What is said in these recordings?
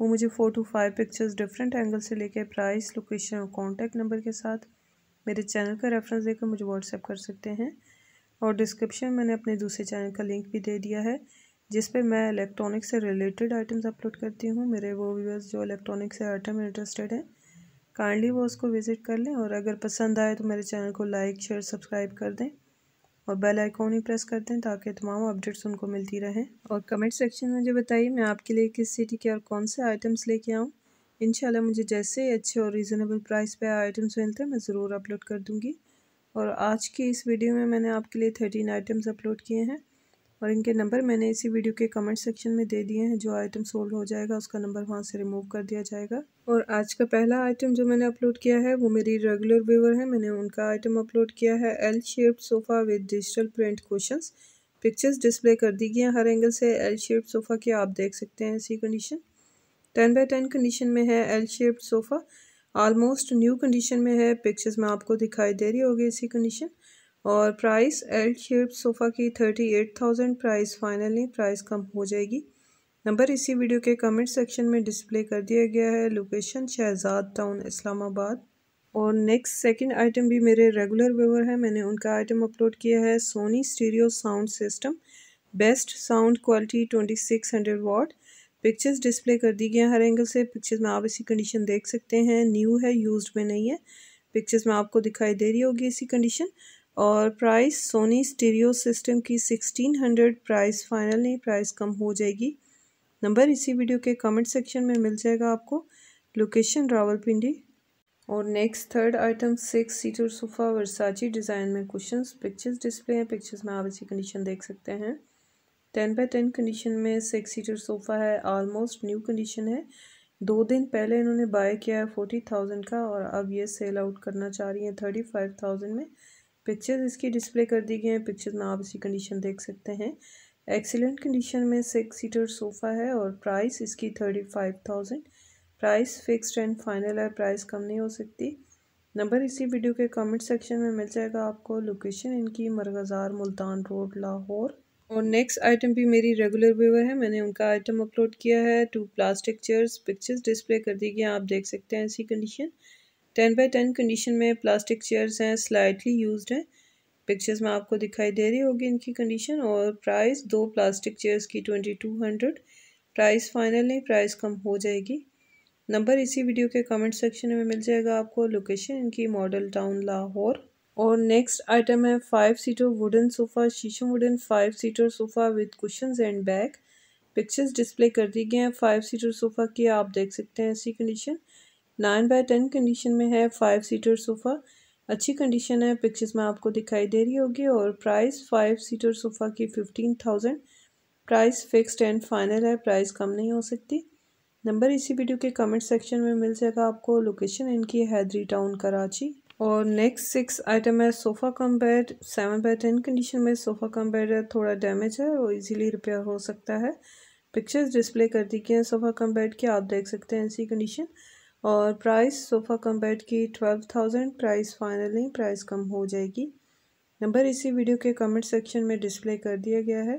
वो मुझे four to five pictures different angle से लेकर प्राइस लोकेशन और कॉन्टैक्ट नंबर के साथ मेरे चैनल का रेफरेंस देकर मुझे व्हाट्सएप कर सकते हैं और डिस्क्रिप्शन में मैंने अपने दूसरे चैनल का लिंक भी दे दिया है जिस पर मैं इलेक्ट्रॉनिक से रिलेटेड आइटम्स अपलोड करती हूँ मेरे वो व्यूअर्स जो इलेक्ट्रॉनिक से आइटम इंटरेस्टेड हैं काइंडली वो उसको विज़िट कर लें और अगर पसंद आए तो मेरे चैनल को लाइक शेयर सब्सक्राइब कर दें और बेल आइकॉन ही प्रेस कर दें ताकि तमाम अपडेट्स उनको मिलती रहें और कमेंट सेक्शन में मुझे बताइए मैं आपके लिए किस सिटी के और कौन से आइटम्स लेके आऊँ इन मुझे जैसे ही अच्छे और रीज़नेबल प्राइस पे आइटम्स मिलते हैं मैं ज़रूर अपलोड कर दूँगी और आज की इस वीडियो में मैंने आपके लिए थर्टीन आइटम्स अपलोड किए हैं और इनके नंबर मैंने इसी वीडियो के कमेंट सेक्शन में दे दिए हैं जो आइटम सोल्ड हो जाएगा उसका नंबर वहाँ से रिमूव कर दिया जाएगा और आज का पहला आइटम जो मैंने अपलोड किया है वो मेरी रेगुलर व्यूवर है मैंने उनका आइटम अपलोड किया है L shaped sofa with digital print questions pictures display कर दी गई हैं हर एंगल से एल शेप सोफ़ा की आप देख सकते हैं ऐसी condition ten by ten condition में है L shaped sofa almost new condition में है पिक्चर्स में आपको दिखाई दे रही होगी इसी कंडीशन और प्राइस एल शेप सोफ़ा की thirty eight thousand price finally price कम हो जाएगी नंबर इसी वीडियो के कमेंट सेक्शन में डिस्प्ले कर दिया गया है लोकेशन शहजाद टाउन इस्लामाबाद और नेक्स्ट सेकंड आइटम भी मेरे रेगुलर व्यूवर हैं मैंने उनका आइटम अपलोड किया है Sony stereo sound system best sound quality twenty six hundred watt pictures display कर दी गई हैं हर एंगल से पिक्चर्स में आप इसी कंडीशन देख सकते हैं न्यू है यूज्ड में नहीं है पिक्चर्स में आपको दिखाई दे रही होगी इसी कंडीशन और प्राइस सोनी स्टीरियो सिस्टम की सिक्सटीन हंड्रेड प्राइस फाइनल नहीं प्राइस कम हो जाएगी नंबर इसी वीडियो के कमेंट सेक्शन में मिल जाएगा आपको लोकेशन रावलपिंडी और next third item six seater sofa Versace design में कुशंस पिक्चर्स डिस्प्ले हैं पिक्चर्स में आप इसी कंडीशन देख सकते हैं टेन बाई टेन कंडीशन में सिक्स सीटर सोफ़ा है आलमोस्ट न्यू कंडीशन है दो दिन पहले इन्होंने बाय किया है फोर्टी थाउजेंड का और अब ये सेल आउट करना चाह रही हैं थर्टी फाइव थाउजेंड में पिक्चर्स इसकी डिस्प्ले कर दी गई हैं पिक्चर्स में आप इसी कंडीशन देख सकते हैं एक्सीलेंट कंडीशन में सिक्स सीटर सोफ़ा है और प्राइस इसकी thirty five thousand price fixed and final है प्राइस कम नहीं हो सकती नंबर इसी वीडियो के कमेंट सेक्शन में मिल जाएगा आपको लोकेशन इनकी मरगज़ार मुल्तान रोड लाहौर और नेक्स्ट आइटम भी मेरी रेगुलर व्यूवर है मैंने उनका आइटम अपलोड किया है two plastic chairs pictures display कर दी गई आप देख सकते हैं ऐसी condition ten by ten condition में प्लास्टिक चेयर्स हैं स्लाइटली यूज्ड हैं पिक्चर्स में आपको दिखाई दे रही होगी इनकी कंडीशन और प्राइस दो प्लास्टिक चेयर्स की twenty two hundred price final नहीं प्राइस कम हो जाएगी नंबर इसी वीडियो के कमेंट सेक्शन में मिल जाएगा आपको लोकेशन इनकी मॉडल टाउन लाहौर और नेक्स्ट आइटम है five seater wooden sofa sheesham wooden five seater sofa with cushion and back pictures display कर दी गई हैं फाइव सीटर सोफ़ा की आप देख सकते हैं ऐसी condition nine by ten condition में है फाइव सीटर सोफ़ा अच्छी कंडीशन है पिक्चर्स में आपको दिखाई दे रही होगी और प्राइस फाइव सीटर सोफ़ा की fifteen thousand price fixed and final है प्राइस कम नहीं हो सकती नंबर इसी वीडियो के कमेंट सेक्शन में मिल जाएगा आपको लोकेशन इनकी हैदरी टाउन कराची और नेक्स्ट सिक्स आइटम है sofa cum bed seven by ten condition में सोफ़ा कम बेड है थोड़ा डैमेज है और इजीली रिपेयर हो सकता है पिक्चर्स डिस्प्ले कर दी गई हैं सोफ़ा कम बेड की आप देख सकते हैं ऐसी कंडीशन और प्राइस सोफ़ा कम बेड की ट्वेल्व थाउजेंड प्राइस फाइनल नहीं प्राइस कम हो जाएगी नंबर इसी वीडियो के कमेंट सेक्शन में डिस्प्ले कर दिया गया है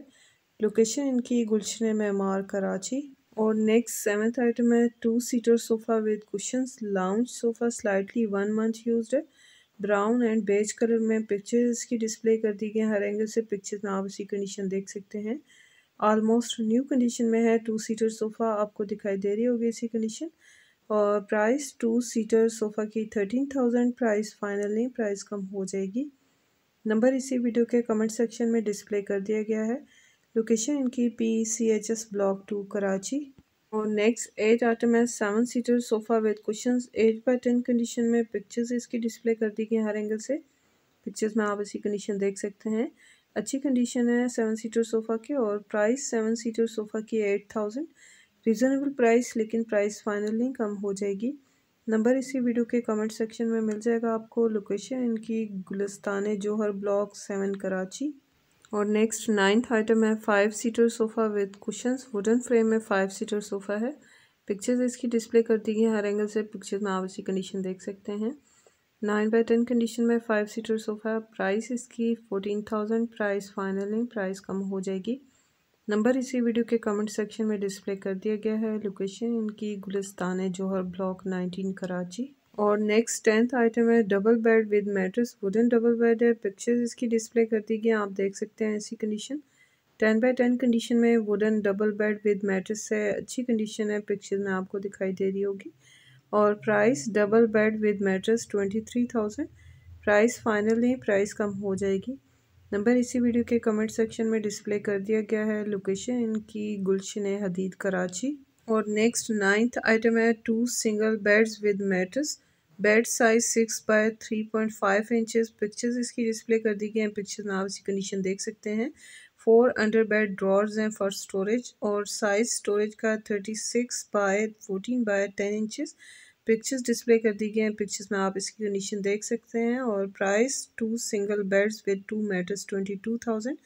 लोकेशन इनकी गुलशन मैमार कराची और नेक्स्ट सेवन्थ आइटम है two seater sofa with cushion lounge sofa slightly one month use है ब्राउन एंड बेज कलर में पिक्चर्स की डिस्प्ले कर दी गई हर एंगल से पिक्चर्स में आप इसी कंडीशन देख सकते हैं ऑलमोस्ट न्यू कंडीशन में है टू सीटर सोफ़ा आपको दिखाई दे रही होगी इसी कंडीशन और प्राइस टू सीटर सोफ़ा की थर्टीन थाउजेंड प्राइस फाइनल नहीं प्राइस कम हो जाएगी नंबर इसी वीडियो के कमेंट सेक्शन में डिस्प्ले कर दिया गया है लोकेशन इनकी P C H S block two Karachi और नेक्स्ट एट आइटम है seven seater sofa with cushion eight by ten condition में पिक्चर्स इसकी डिस्प्ले कर दी गई हर एंगल से पिक्चर्स में आप इसी कंडीशन देख सकते हैं अच्छी कंडीशन है सेवन सीटर सोफ़ा की और प्राइस सेवन सीटर सोफ़ा की एट थाउजेंड रीज़नेबल प्राइस लेकिन प्राइस फाइनली कम हो जाएगी नंबर इसी वीडियो के कमेंट सेक्शन में मिल जाएगा आपको लोकेशन इनकी गुलस्तान जोहर ब्लॉक सेवन कराची और नेक्स्ट नाइन्थ आइटम है five seater sofa with cushions wooden frame में फाइव सीटर सोफ़ा है पिक्चर्स इसकी डिस्प्ले कर दी गई हर एंगल से पिक्चर्स में आप इसकी कंडीशन देख सकते हैं नाइन बाई टेन कंडीशन में फाइव सीटर सोफ़ा प्राइस इसकी फोर्टीन थाउजेंड प्राइस फाइनल नहीं प्राइस कम हो जाएगी नंबर इसी वीडियो के कमेंट सेक्शन में डिस्प्ले कर दिया गया है लोकेशन इनकी गुलिस्तान जौहर ब्लॉक 19 कराची और नेक्स्ट टेंथ आइटम है double bed with mattress wooden double bed है पिक्चर्स इसकी डिस्प्ले कर दी गई आप देख सकते हैं ऐसी condition ten by ten condition में wooden double bed with mattress है अच्छी कंडीशन है पिक्चर में आपको दिखाई दे रही होगी और price double bed with mattress twenty three thousand price final नहीं प्राइस कम हो जाएगी नंबर इसी वीडियो के कमेंट सेक्शन में डिस्प्ले कर दिया गया है लोकेशन इनकी गुलशन हदीद कराची और नेक्स्ट नाइन्थ आइटम है two single beds with mattress bed size six by three point five inches pictures इसकी डिस्प्ले कर दी गई हैं पिक्चर्स में आप इसकी कंडीशन देख सकते हैं फोर अंडर बेड ड्रॉर्स हैं फॉर स्टोरेज और साइज स्टोरेज का thirty six by fourteen by ten inches pictures display कर दी गई हैं पिक्चर्स में आप इसकी कंडीशन देख सकते हैं और price two single beds with two mattress twenty two thousand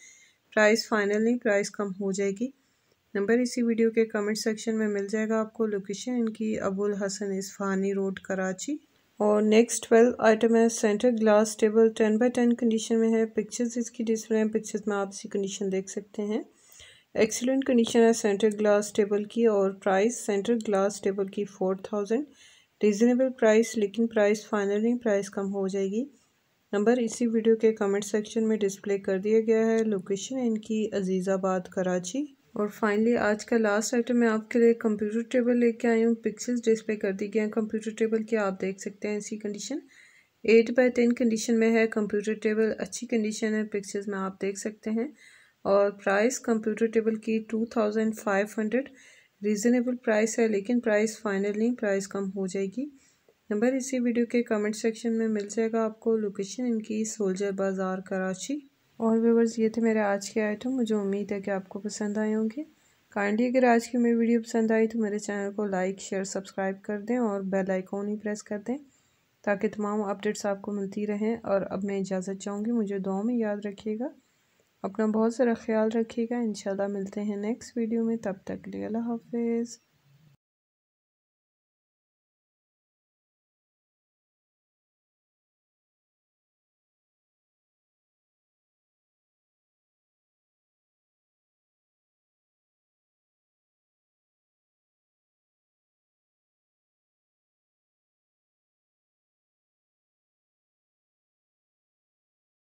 price final नहीं प्राइस कम हो जाएगी नंबर इसी वीडियो के कमेंट सेक्शन में मिल जाएगा आपको लोकेशन इनकी अबुल हसन इस्फानी रोड कराची और नेक्स्ट ट्वेल्व आइटम है centre glass table ten by ten condition में है पिक्चर्स इसकी डिस्प्ले हैं पिक्चर्स में आप इसकी कंडीशन देख सकते हैं एक्सीलेंट कंडीशन है सेंटर ग्लास टेबल की और प्राइस सेंटर ग्लास टेबल की फोर थाउजेंड रीज़नेबल प्राइस लेकिन प्राइस फाइनल नहीं प्राइस कम हो जाएगी नंबर इसी वीडियो के कमेंट सेक्शन में डिस्प्ले कर दिया गया है लोकेशन इनकी अजीज़ाबाद कराची और फाइनली आज का लास्ट आइटम मैं आपके लिए कंप्यूटर टेबल लेके आई हूँ पिक्सल्स डिस्प्ले कर दी गए हैं कंप्यूटर टेबल की आप देख सकते हैं इसी condition eight by ten condition में है कंप्यूटर टेबल अच्छी कंडीशन है पिक्चर्स में आप देख सकते हैं और प्राइस कंप्यूटर टेबल की two thousand five hundred reasonable price है लेकिन प्राइस फाइनल नहीं प्राइस कम हो जाएगी नंबर इसी वीडियो के कमेंट सेक्शन में मिल जाएगा आपको लोकेशन इनकी सोल्जर बाज़ार कराची और व्यवर्स ये थे मेरे आज के आइटम मुझे उम्मीद है कि आपको पसंद आए होंगे काइंडली अगर आज की मेरी वीडियो पसंद आई तो मेरे चैनल को लाइक शेयर सब्सक्राइब कर दें और बेल आइकॉन ही प्रेस कर दें ताकि तमाम अपडेट्स आपको मिलती रहें और अब मैं इजाज़त चाहूँगी मुझे दो में याद रखिएगा अपना बहुत सारा ख्याल रखिएगा इन मिलते हैं नेक्स्ट वीडियो में तब तक लिए अल्लाह हाफिज़